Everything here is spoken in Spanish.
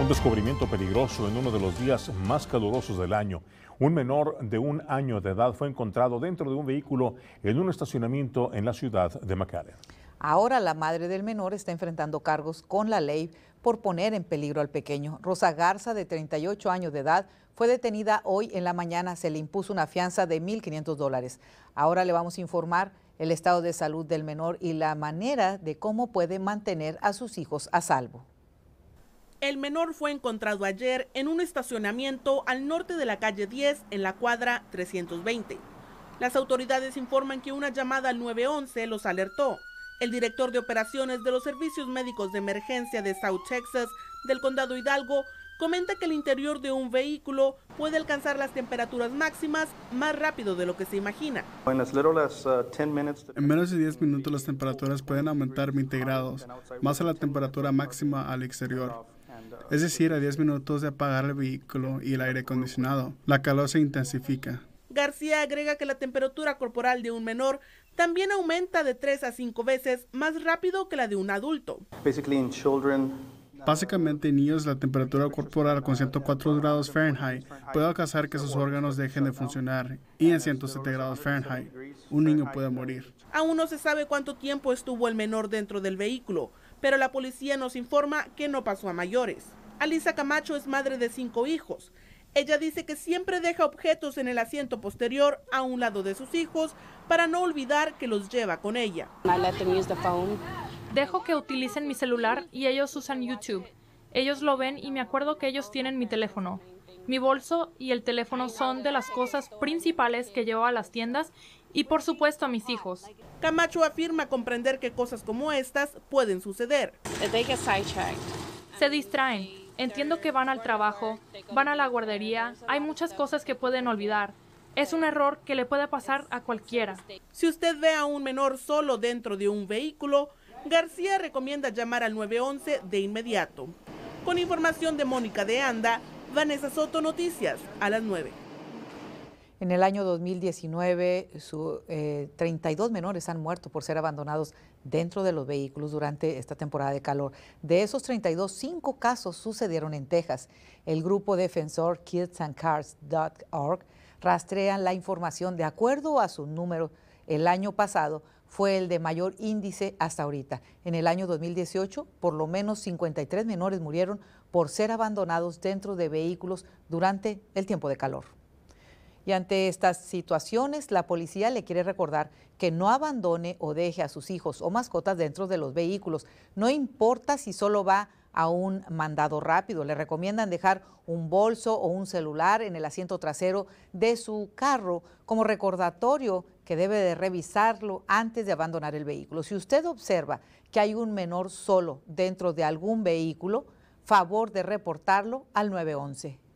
Un descubrimiento peligroso en uno de los días más calurosos del año. Un menor de un año de edad fue encontrado dentro de un vehículo en un estacionamiento en la ciudad de McAllen. Ahora la madre del menor está enfrentando cargos con la ley por poner en peligro al pequeño. Rosa Garza, de 38 años de edad, fue detenida hoy en la mañana. Se le impuso una fianza de 1.500 dólares. Ahora le vamos a informar el estado de salud del menor y la manera de cómo puede mantener a sus hijos a salvo. El menor fue encontrado ayer en un estacionamiento al norte de la calle 10 en la cuadra 320. Las autoridades informan que una llamada al 911 los alertó. El director de operaciones de los servicios médicos de emergencia de South Texas del condado Hidalgo comenta que el interior de un vehículo puede alcanzar las temperaturas máximas más rápido de lo que se imagina. En uh, menos de 10 minutos las temperaturas pueden aumentar 20 grados, más a la temperatura máxima al exterior es decir, a 10 minutos de apagar el vehículo y el aire acondicionado. La calor se intensifica. García agrega que la temperatura corporal de un menor también aumenta de 3 a 5 veces más rápido que la de un adulto. Básicamente en niños la temperatura corporal con 104 grados Fahrenheit puede alcanzar que sus órganos dejen de funcionar y en 107 grados Fahrenheit un niño puede morir. Aún no se sabe cuánto tiempo estuvo el menor dentro del vehículo, pero la policía nos informa que no pasó a mayores. Alisa Camacho es madre de cinco hijos. Ella dice que siempre deja objetos en el asiento posterior a un lado de sus hijos para no olvidar que los lleva con ella. Dejo que utilicen mi celular y ellos usan YouTube. Ellos lo ven y me acuerdo que ellos tienen mi teléfono. Mi bolso y el teléfono son de las cosas principales que llevo a las tiendas y por supuesto a mis hijos. Camacho afirma comprender que cosas como estas pueden suceder. Se distraen. Entiendo que van al trabajo, van a la guardería, hay muchas cosas que pueden olvidar. Es un error que le puede pasar a cualquiera. Si usted ve a un menor solo dentro de un vehículo, García recomienda llamar al 911 de inmediato. Con información de Mónica de Anda, Vanessa Soto Noticias, a las 9. En el año 2019, 32 eh, menores han muerto por ser abandonados dentro de los vehículos durante esta temporada de calor. De esos 32, cinco casos sucedieron en Texas. El grupo defensor kidsandcars.org rastrean la información de acuerdo a su número. El año pasado fue el de mayor índice hasta ahorita. En el año 2018, por lo menos 53 menores murieron por ser abandonados dentro de vehículos durante el tiempo de calor. Y ante estas situaciones, la policía le quiere recordar que no abandone o deje a sus hijos o mascotas dentro de los vehículos, no importa si solo va a un mandado rápido. Le recomiendan dejar un bolso o un celular en el asiento trasero de su carro como recordatorio que debe de revisarlo antes de abandonar el vehículo. Si usted observa que hay un menor solo dentro de algún vehículo, favor de reportarlo al 911.